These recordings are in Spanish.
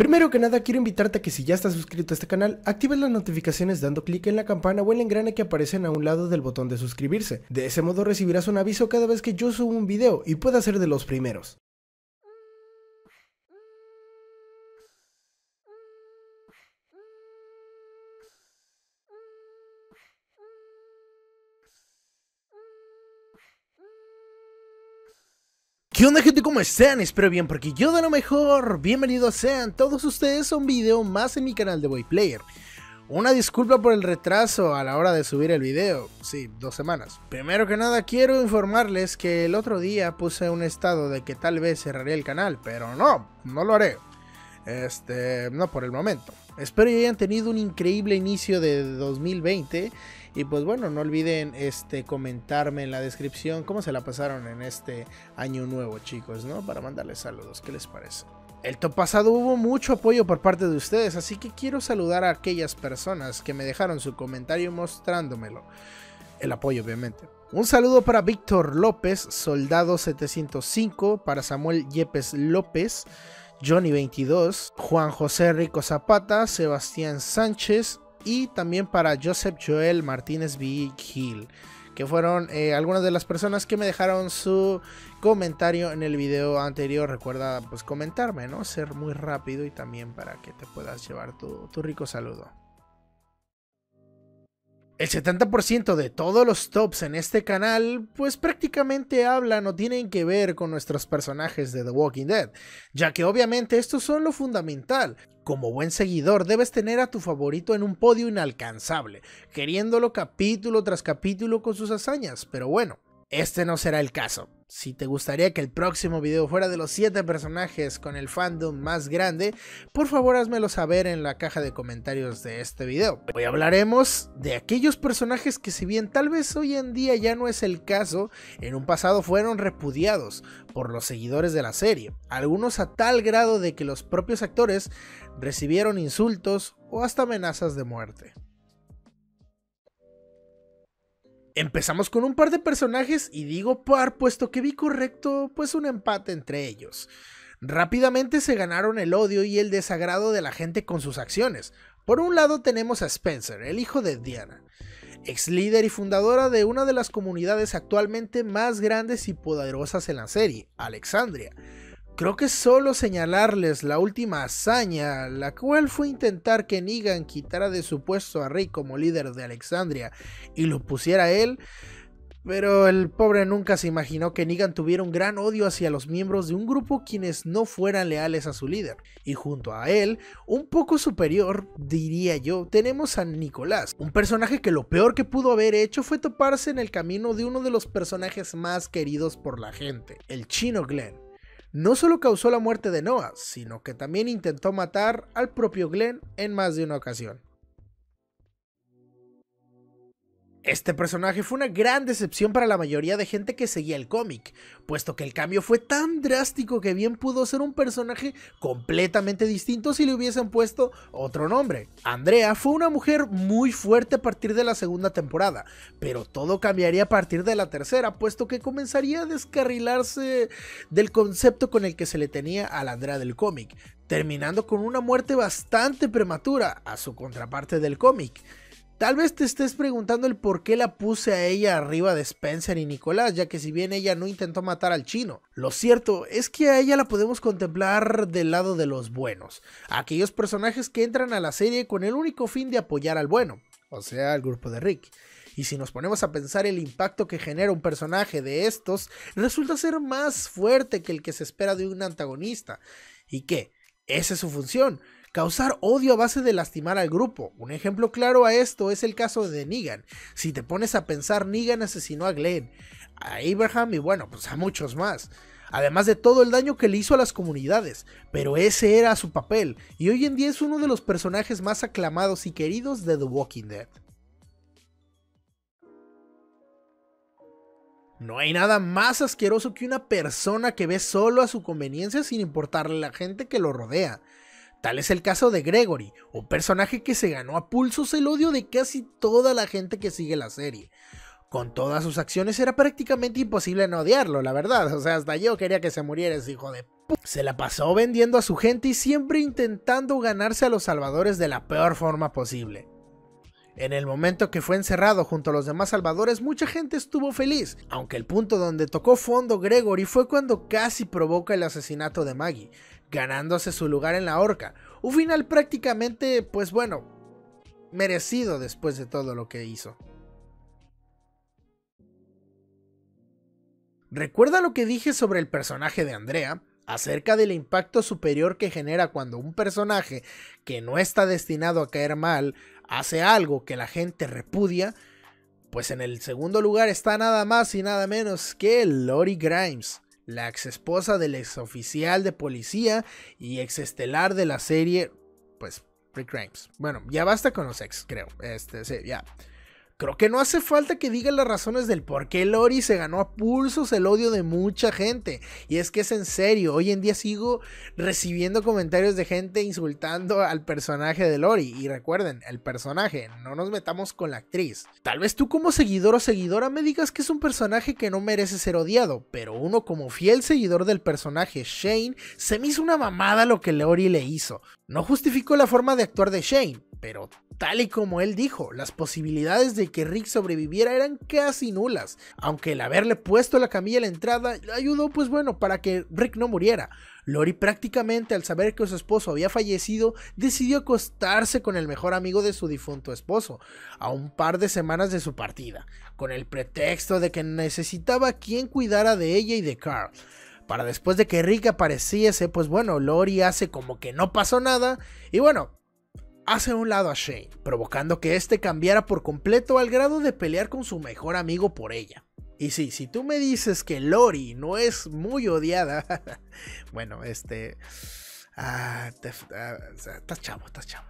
Primero que nada, quiero invitarte a que si ya estás suscrito a este canal, actives las notificaciones dando clic en la campana o el engrane que aparecen a un lado del botón de suscribirse. De ese modo recibirás un aviso cada vez que yo subo un video y pueda ser de los primeros. ¿Qué onda gente? ¿Cómo están? Espero bien porque yo de lo mejor. Bienvenidos sean todos ustedes a un video más en mi canal de Boyplayer. Una disculpa por el retraso a la hora de subir el video. Sí, dos semanas. Primero que nada quiero informarles que el otro día puse un estado de que tal vez cerraré el canal, pero no, no lo haré. Este, no por el momento. Espero que hayan tenido un increíble inicio de 2020 y pues bueno, no olviden este, comentarme en la descripción cómo se la pasaron en este año nuevo, chicos, ¿no? Para mandarles saludos, ¿qué les parece? El top pasado hubo mucho apoyo por parte de ustedes, así que quiero saludar a aquellas personas que me dejaron su comentario mostrándomelo. El apoyo, obviamente. Un saludo para Víctor López, Soldado 705, para Samuel Yepes López, Johnny 22, Juan José Rico Zapata, Sebastián Sánchez, y también para Joseph Joel Martínez B. Hill, que fueron eh, algunas de las personas que me dejaron su comentario en el video anterior. Recuerda pues comentarme, ¿no? Ser muy rápido y también para que te puedas llevar tu rico saludo. El 70% de todos los tops en este canal pues prácticamente hablan o tienen que ver con nuestros personajes de The Walking Dead, ya que obviamente estos son lo fundamental. Como buen seguidor debes tener a tu favorito en un podio inalcanzable, queriéndolo capítulo tras capítulo con sus hazañas, pero bueno, este no será el caso. Si te gustaría que el próximo video fuera de los 7 personajes con el fandom más grande, por favor házmelo saber en la caja de comentarios de este video. Hoy hablaremos de aquellos personajes que si bien tal vez hoy en día ya no es el caso, en un pasado fueron repudiados por los seguidores de la serie, algunos a tal grado de que los propios actores recibieron insultos o hasta amenazas de muerte. Empezamos con un par de personajes y digo par puesto que vi correcto pues un empate entre ellos. Rápidamente se ganaron el odio y el desagrado de la gente con sus acciones. Por un lado tenemos a Spencer, el hijo de Diana, ex líder y fundadora de una de las comunidades actualmente más grandes y poderosas en la serie, Alexandria, Creo que solo señalarles la última hazaña, la cual fue intentar que Negan quitara de su puesto a Rey como líder de Alexandria y lo pusiera él, pero el pobre nunca se imaginó que Negan tuviera un gran odio hacia los miembros de un grupo quienes no fueran leales a su líder. Y junto a él, un poco superior, diría yo, tenemos a Nicolás, un personaje que lo peor que pudo haber hecho fue toparse en el camino de uno de los personajes más queridos por la gente, el chino Glenn no solo causó la muerte de Noah, sino que también intentó matar al propio Glenn en más de una ocasión. Este personaje fue una gran decepción para la mayoría de gente que seguía el cómic, puesto que el cambio fue tan drástico que bien pudo ser un personaje completamente distinto si le hubiesen puesto otro nombre. Andrea fue una mujer muy fuerte a partir de la segunda temporada, pero todo cambiaría a partir de la tercera, puesto que comenzaría a descarrilarse del concepto con el que se le tenía a la Andrea del cómic, terminando con una muerte bastante prematura a su contraparte del cómic. Tal vez te estés preguntando el por qué la puse a ella arriba de Spencer y Nicolás, ya que si bien ella no intentó matar al chino, lo cierto es que a ella la podemos contemplar del lado de los buenos, aquellos personajes que entran a la serie con el único fin de apoyar al bueno, o sea, al grupo de Rick. Y si nos ponemos a pensar el impacto que genera un personaje de estos, resulta ser más fuerte que el que se espera de un antagonista. ¿Y que Esa es su función, causar odio a base de lastimar al grupo. Un ejemplo claro a esto es el caso de Negan. Si te pones a pensar, Negan asesinó a Glenn, a Abraham y bueno, pues a muchos más. Además de todo el daño que le hizo a las comunidades, pero ese era su papel, y hoy en día es uno de los personajes más aclamados y queridos de The Walking Dead. No hay nada más asqueroso que una persona que ve solo a su conveniencia sin importarle la gente que lo rodea. Tal es el caso de Gregory, un personaje que se ganó a pulsos el odio de casi toda la gente que sigue la serie. Con todas sus acciones era prácticamente imposible no odiarlo, la verdad, o sea, hasta yo quería que se muriera ese hijo de se la pasó vendiendo a su gente y siempre intentando ganarse a los salvadores de la peor forma posible. En el momento que fue encerrado junto a los demás salvadores, mucha gente estuvo feliz, aunque el punto donde tocó fondo Gregory fue cuando casi provoca el asesinato de Maggie ganándose su lugar en la horca. Un final prácticamente, pues bueno, merecido después de todo lo que hizo. Recuerda lo que dije sobre el personaje de Andrea, acerca del impacto superior que genera cuando un personaje que no está destinado a caer mal hace algo que la gente repudia, pues en el segundo lugar está nada más y nada menos que Lori Grimes la ex esposa del ex oficial de policía y ex estelar de la serie, pues, Rick Grimes. Bueno, ya basta con los ex, creo. Este, sí, ya. Creo que no hace falta que diga las razones del por qué Lori se ganó a pulsos el odio de mucha gente. Y es que es en serio, hoy en día sigo recibiendo comentarios de gente insultando al personaje de Lori. Y recuerden, el personaje, no nos metamos con la actriz. Tal vez tú como seguidor o seguidora me digas que es un personaje que no merece ser odiado, pero uno como fiel seguidor del personaje Shane, se me hizo una mamada lo que Lori le hizo. No justificó la forma de actuar de Shane, pero Tal y como él dijo, las posibilidades de que Rick sobreviviera eran casi nulas, aunque el haberle puesto la camilla a la entrada ayudó pues bueno para que Rick no muriera. Lori prácticamente al saber que su esposo había fallecido, decidió acostarse con el mejor amigo de su difunto esposo, a un par de semanas de su partida, con el pretexto de que necesitaba quien cuidara de ella y de Carl. Para después de que Rick apareciese, pues bueno, Lori hace como que no pasó nada, y bueno, hace a un lado a Shane, provocando que este cambiara por completo al grado de pelear con su mejor amigo por ella. Y sí, si tú me dices que Lori no es muy odiada, bueno, este... Ah, ah chavo, estás chavo.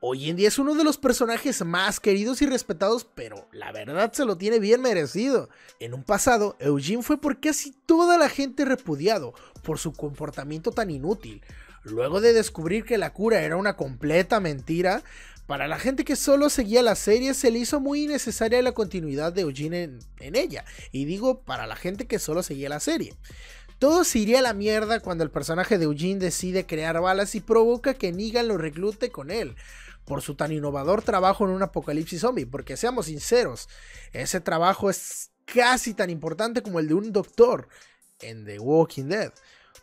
Hoy en día es uno de los personajes más queridos y respetados, pero la verdad se lo tiene bien merecido. En un pasado, Eugene fue por casi toda la gente repudiado por su comportamiento tan inútil. Luego de descubrir que la cura era una completa mentira, para la gente que solo seguía la serie se le hizo muy innecesaria la continuidad de Eugene en, ella. Y digo para la gente que solo seguía la serie. Todo se iría a la mierda cuando el personaje de Eugene decide crear balas y provoca que Negan lo reclute con él por su tan innovador trabajo en un apocalipsis zombie, porque seamos sinceros, ese trabajo es casi tan importante como el de un doctor en The Walking Dead.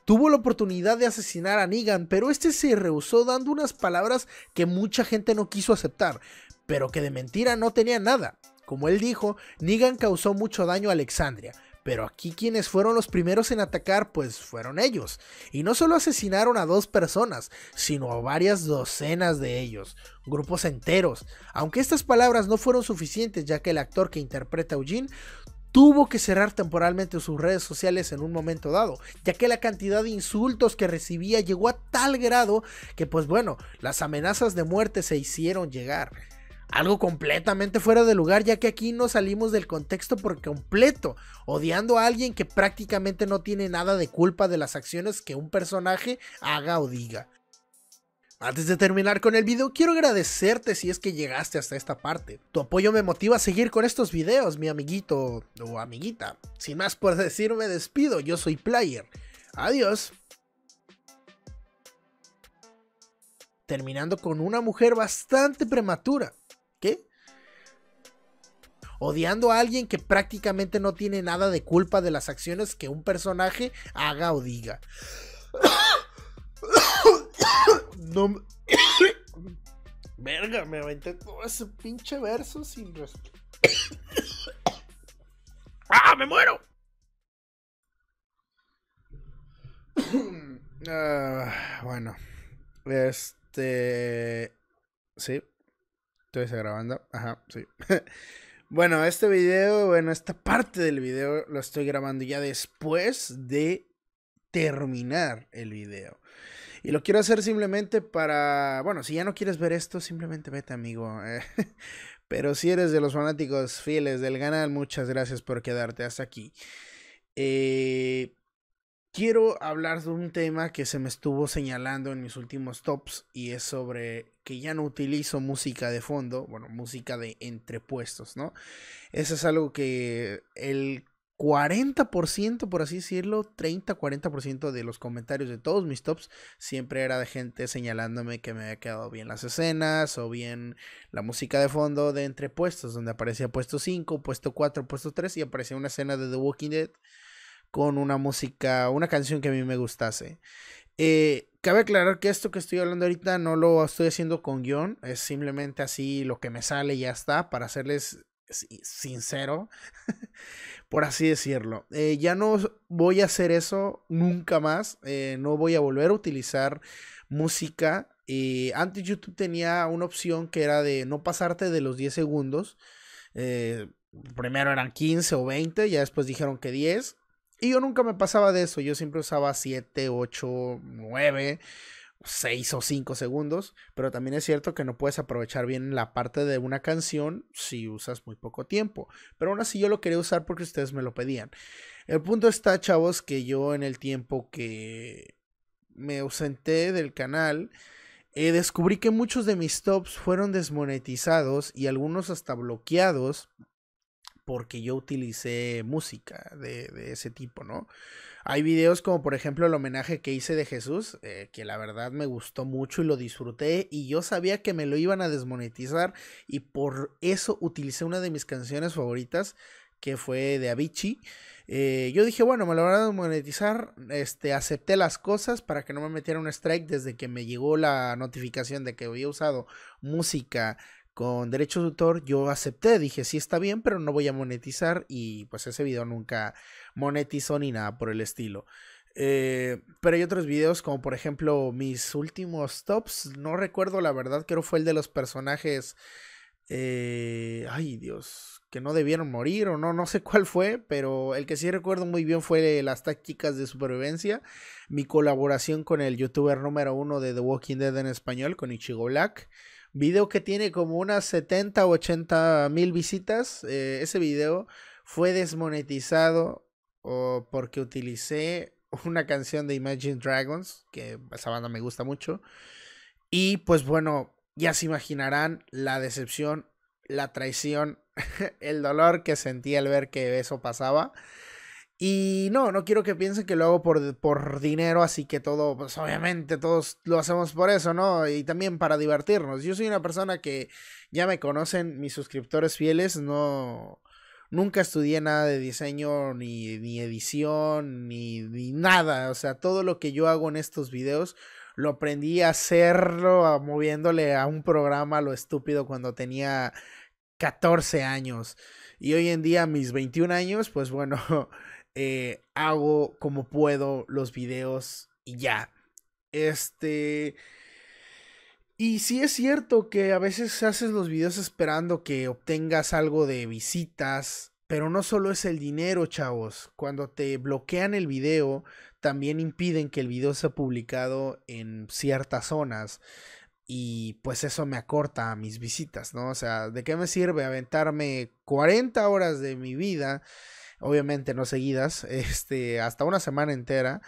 Tuvo la oportunidad de asesinar a Negan, pero este se rehusó dando unas palabras que mucha gente no quiso aceptar, pero que de mentira no tenía nada. Como él dijo, Negan causó mucho daño a Alexandria, pero aquí quienes fueron los primeros en atacar, pues fueron ellos. Y no solo asesinaron a dos personas, sino a varias docenas de ellos, grupos enteros. Aunque estas palabras no fueron suficientes, ya que el actor que interpreta a Eugene tuvo que cerrar temporalmente sus redes sociales en un momento dado, ya que la cantidad de insultos que recibía llegó a tal grado que pues bueno, las amenazas de muerte se hicieron llegar algo completamente fuera de lugar, ya que aquí no salimos del contexto por completo, odiando a alguien que prácticamente no tiene nada de culpa de las acciones que un personaje haga o diga. Antes de terminar con el video, quiero agradecerte si es que llegaste hasta esta parte. Tu apoyo me motiva a seguir con estos videos, mi amiguito o amiguita. Sin más por decir, me despido. Yo soy Player. Adiós. Terminando con una mujer bastante prematura. Odiando a alguien que prácticamente no tiene nada de culpa de las acciones que un personaje haga o diga. No. Verga, me aventé todo ese pinche verso sin respeto. ¡Ah, me muero! Ah, bueno, este. Sí, Estoy grabando. Ajá, sí. bueno, este video, bueno, esta parte del video lo estoy grabando ya después de terminar el video. Y lo quiero hacer simplemente para, bueno, si ya no quieres ver esto, simplemente vete, amigo. Pero si eres de los fanáticos fieles del canal, muchas gracias por quedarte hasta aquí. Eh, quiero hablar de un tema que se me estuvo señalando en mis últimos tops y es sobre que ya no utilizo música de fondo, bueno, música de entrepuestos, ¿no? Eso es algo que el 40%, por así decirlo, 30-40% de los comentarios de todos mis tops siempre era de gente señalándome que me había quedado bien las escenas o bien la música de fondo de entrepuestos, donde aparecía puesto 5, puesto 4, puesto 3 y aparecía una escena de The Walking Dead con una música, una canción que a mí me gustase. Eh, cabe aclarar que esto que estoy hablando ahorita no lo estoy haciendo con guión, es simplemente así lo que me sale y ya está, para serles sincero, por así decirlo. Eh, ya no voy a hacer eso nunca más, eh, no voy a volver a utilizar música. antes YouTube tenía una opción que era de no pasarte de los 10 segundos. primero eran 15 o 20, ya después dijeron que 10 y yo nunca me pasaba de eso, yo siempre usaba 7, 8, 9, 6 o 5 segundos, pero también es cierto que no puedes aprovechar bien la parte de una canción si usas muy poco tiempo. Pero aún así yo lo quería usar porque ustedes me lo pedían. El punto está, chavos, que yo en el tiempo que me ausenté del canal, eh, descubrí que muchos de mis tops fueron desmonetizados y algunos hasta bloqueados porque yo utilicé música de, ese tipo, ¿no? Hay videos como por ejemplo el homenaje que hice de Jesús, eh, que la verdad me gustó mucho y lo disfruté y yo sabía que me lo iban a desmonetizar y por eso utilicé una de mis canciones favoritas que fue de Avicii. Eh, yo dije, bueno, me lo van a desmonetizar, Este, acepté las cosas para que no me metieran un strike desde que me llegó la notificación de que había usado música con derechos de autor, yo acepté, dije, sí está bien, pero no voy a monetizar y pues ese video nunca monetizó ni nada por el estilo. Eh, pero hay otros videos como por ejemplo mis últimos tops, no recuerdo la verdad, creo fue el de los personajes, eh, ay Dios, que no debieron morir o no, no sé cuál fue, pero el que sí recuerdo muy bien fue las tácticas de supervivencia, mi colaboración con el youtuber número uno de The Walking Dead en español, con Ichigo Black. Video que tiene como unas 70 o 80 mil visitas. Eh, ese video fue desmonetizado o porque utilicé una canción de Imagine Dragons, que esa banda me gusta mucho. Y pues bueno, ya se imaginarán la decepción, la traición, el dolor que sentí al ver que eso pasaba. Y no, no quiero que piensen que lo hago por, por dinero, así que todo, pues obviamente todos lo hacemos por eso, ¿no? Y también para divertirnos. Yo soy una persona que ya me conocen, mis suscriptores fieles, no... Nunca estudié nada de diseño, ni, ni edición, ni, nada. O sea, todo lo que yo hago en estos videos lo aprendí a hacerlo moviéndole a un programa lo estúpido cuando tenía 14 años. Y hoy en día, mis 21 años, pues bueno, eh, hago como puedo los videos y ya. Este... Y sí es cierto que a veces haces los videos esperando que obtengas algo de visitas, pero no solo es el dinero, chavos. Cuando te bloquean el video, también impiden que el video sea publicado en ciertas zonas y pues eso me acorta mis visitas, ¿no? O sea, ¿de qué me sirve aventarme 40 horas de mi vida? Obviamente no seguidas, este, hasta una semana entera,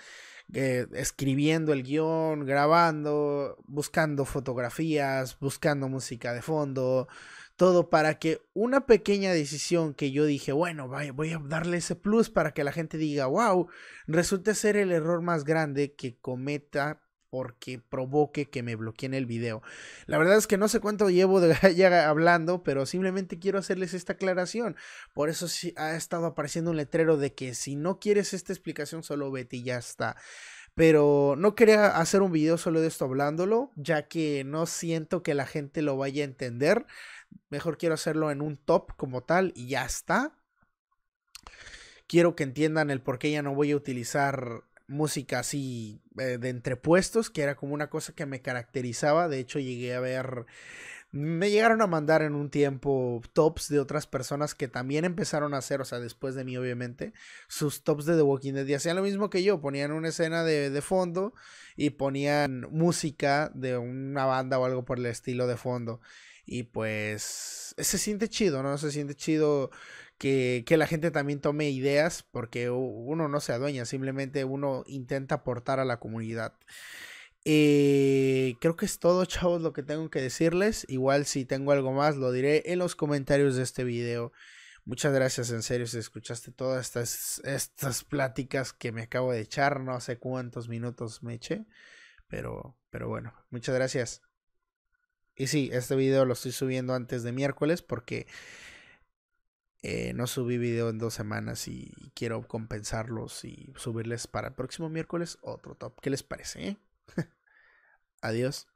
eh, escribiendo el guión, grabando, buscando fotografías, buscando música de fondo, todo para que una pequeña decisión que yo dije, bueno, voy a darle ese plus para que la gente diga, wow, resulte ser el error más grande que cometa porque provoque que me bloqueen el video. La verdad es que no sé cuánto llevo de, ya hablando, pero simplemente quiero hacerles esta aclaración. Por eso sí, ha estado apareciendo un letrero de que si no quieres esta explicación, solo vete y ya está. Pero no quería hacer un video solo de esto hablándolo, ya que no siento que la gente lo vaya a entender. Mejor quiero hacerlo en un top como tal y ya está. Quiero que entiendan el por qué ya no voy a utilizar música así eh, de entrepuestos, que era como una cosa que me caracterizaba. De hecho, llegué a ver. Me llegaron a mandar en un tiempo tops de otras personas que también empezaron a hacer, o sea, después de mí, obviamente, sus tops de The Walking Dead. Y hacían lo mismo que yo, ponían una escena de, de fondo y ponían música de una banda o algo por el estilo de fondo. Y pues se siente chido, ¿no? Se siente chido que, la gente también tome ideas porque uno no se adueña, simplemente uno intenta aportar a la comunidad. Eh, creo que es todo, chavos, lo que tengo que decirles. Igual si tengo algo más, lo diré en los comentarios de este video. Muchas gracias, en serio, si escuchaste todas estas, estas pláticas que me acabo de echar. No sé cuántos minutos me eché, pero, pero bueno, muchas gracias. Y sí, este video lo estoy subiendo antes de miércoles porque eh, no subí video en dos semanas y quiero compensarlos y subirles para el próximo miércoles otro top. ¿Qué les parece? Eh? Adiós.